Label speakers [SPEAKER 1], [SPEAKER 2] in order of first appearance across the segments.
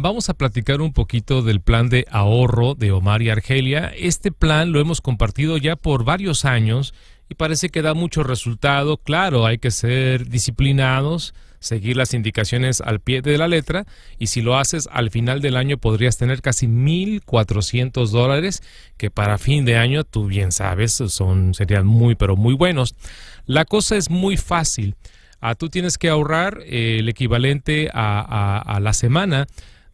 [SPEAKER 1] vamos a platicar un poquito del plan de ahorro de Omar y Argelia. Este plan lo hemos compartido ya por varios años y parece que da mucho resultado. Claro, hay que ser disciplinados, seguir las indicaciones al pie de la letra y si lo haces al final del año podrías tener casi 1.400 dólares que para fin de año, tú bien sabes, son, serían muy pero muy buenos. La cosa es muy fácil. Ah, tú tienes que ahorrar eh, el equivalente a, a la semana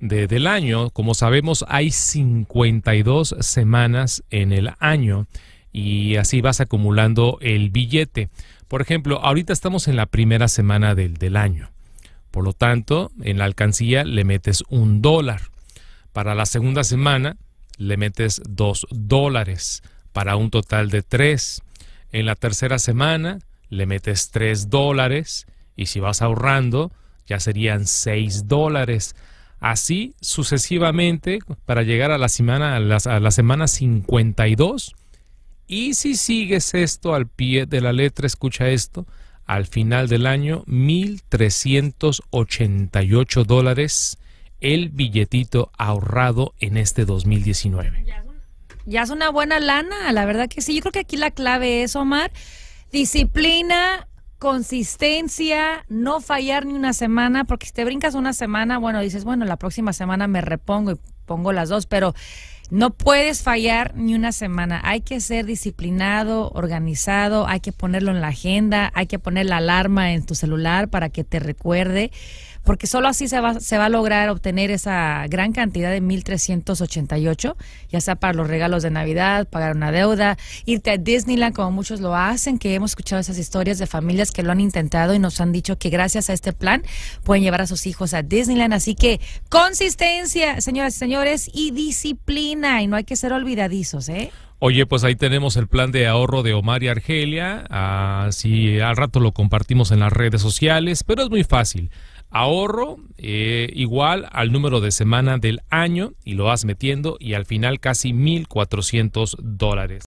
[SPEAKER 1] del año. Como sabemos, hay 52 semanas en el año y así vas acumulando el billete. Por ejemplo, ahorita estamos en la primera semana del, del año. Por lo tanto, en la alcancía le metes un dólar. Para la segunda semana le metes dos dólares para un total de tres. En la tercera semana le metes tres dólares y si vas ahorrando ya serían seis dólares así sucesivamente para llegar a la semana, a la, la semana 52. Y si sigues esto al pie de la letra, escucha esto, al final del año 1.388 dólares el billetito ahorrado en este 2019.
[SPEAKER 2] Ya es una buena lana, la verdad que sí. Yo creo que aquí la clave es, Omar, disciplina, consistencia, no fallar ni una semana, porque si te brincas una semana, bueno, dices, bueno, la próxima semana me repongo y pongo las dos, pero no puedes fallar ni una semana. Hay que ser disciplinado, organizado, hay que ponerlo en la agenda, hay que poner la alarma en tu celular para que te recuerde, porque solo así se va, se va a lograr obtener esa gran cantidad de 1.388, ya sea para los regalos de Navidad, pagar una deuda, irte a Disneyland como muchos lo hacen, que hemos escuchado esas historias de familias que lo han intentado y nos han dicho que gracias a este plan pueden llevar a sus hijos a Disneyland. Así que consistencia, señoras y señores, y disciplina y no hay que ser olvidadizos, ¿eh?
[SPEAKER 1] Oye, pues ahí tenemos el plan de ahorro de Omar y Argelia. Así ah, al rato lo compartimos en las redes sociales, pero es muy fácil. Ahorro eh, igual al número de semana del año y lo vas metiendo y al final casi 1.400 dólares.